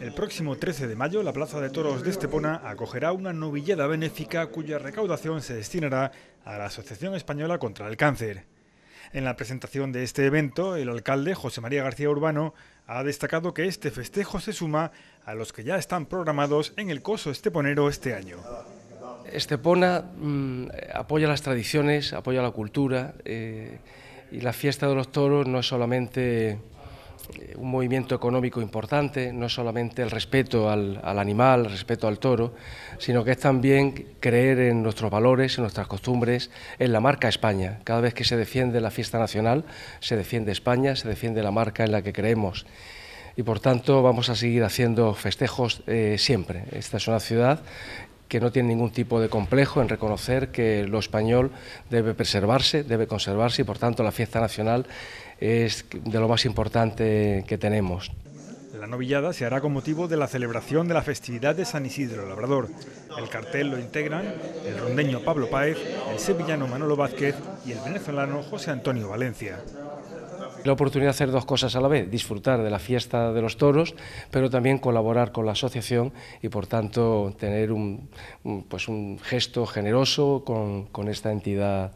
El próximo 13 de mayo, la Plaza de Toros de Estepona acogerá una novillada benéfica cuya recaudación se destinará a la Asociación Española contra el Cáncer. En la presentación de este evento, el alcalde José María García Urbano ha destacado que este festejo se suma a los que ya están programados en el Coso Esteponero este año. Estepona mm, apoya las tradiciones, apoya la cultura eh, y la fiesta de los toros no es solamente eh, un movimiento económico importante, no solamente el respeto al, animal, el respeto al toro, sino que es también creer en nuestros valores, en nuestras costumbres, en la marca España. Cada vez que se defiende la fiesta nacional, se defiende España, se defiende la marca en la que creemos. Y por tanto vamos a seguir haciendo festejos eh, siempre. Esta es una ciudad que no tiene ningún tipo de complejo en reconocer que lo español debe preservarse, debe conservarse y por tanto la fiesta nacional es de lo más importante que tenemos. La novillada se hará con motivo de la celebración de la festividad de San Isidro Labrador. El cartel lo integran el rondeño Pablo Páez, el sevillano Manolo Vázquez y el venezolano José Antonio Valencia la oportunidad de hacer dos cosas a la vez, disfrutar de la fiesta de los toros, pero también colaborar con la asociación y por tanto tener un, pues gesto generoso con, esta entidad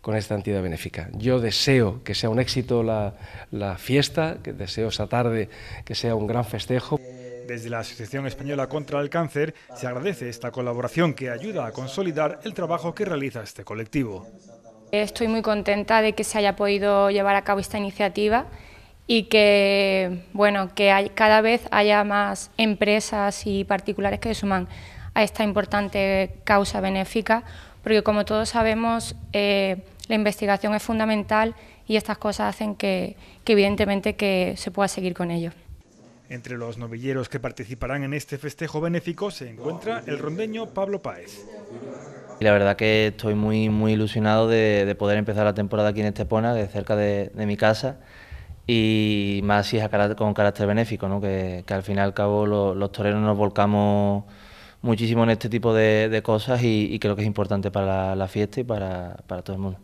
con esta entidad benéfica. Yo deseo que sea un éxito la, fiesta, que deseo esa tarde que sea un gran festejo. Desde la Asociación Española contra el Cáncer se agradece esta colaboración que ayuda a consolidar el trabajo que realiza este colectivo. Estoy muy contenta de que se haya podido llevar a cabo esta iniciativa y que, bueno, que cada vez haya más empresas y particulares que se suman a esta importante causa benéfica, porque como todos sabemos, eh, la investigación es fundamental y estas cosas hacen que, evidentemente que se pueda seguir con ello. Entre los novilleros que participarán en este festejo benéfico se encuentra el rondeño Pablo Páez. Y la verdad que estoy muy, muy ilusionado de, poder empezar la temporada aquí en Estepona, de cerca de, mi casa, y más si es con carácter benéfico, ¿no? que, al fin y al cabo los toreros nos volcamos muchísimo en este tipo de, cosas y, creo que es importante para la, fiesta y para todo el mundo.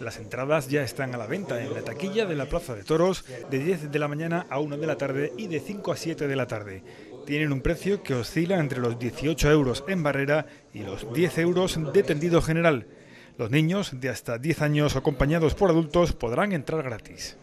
Las entradas ya están a la venta en la taquilla de la Plaza de Toros de 10 de la mañana a 1 de la tarde y de 5 a 7 de la tarde. Tienen un precio que oscila entre los 18 euros en barrera y los 10 euros de tendido general. Los niños de hasta 10 años acompañados por adultos podrán entrar gratis.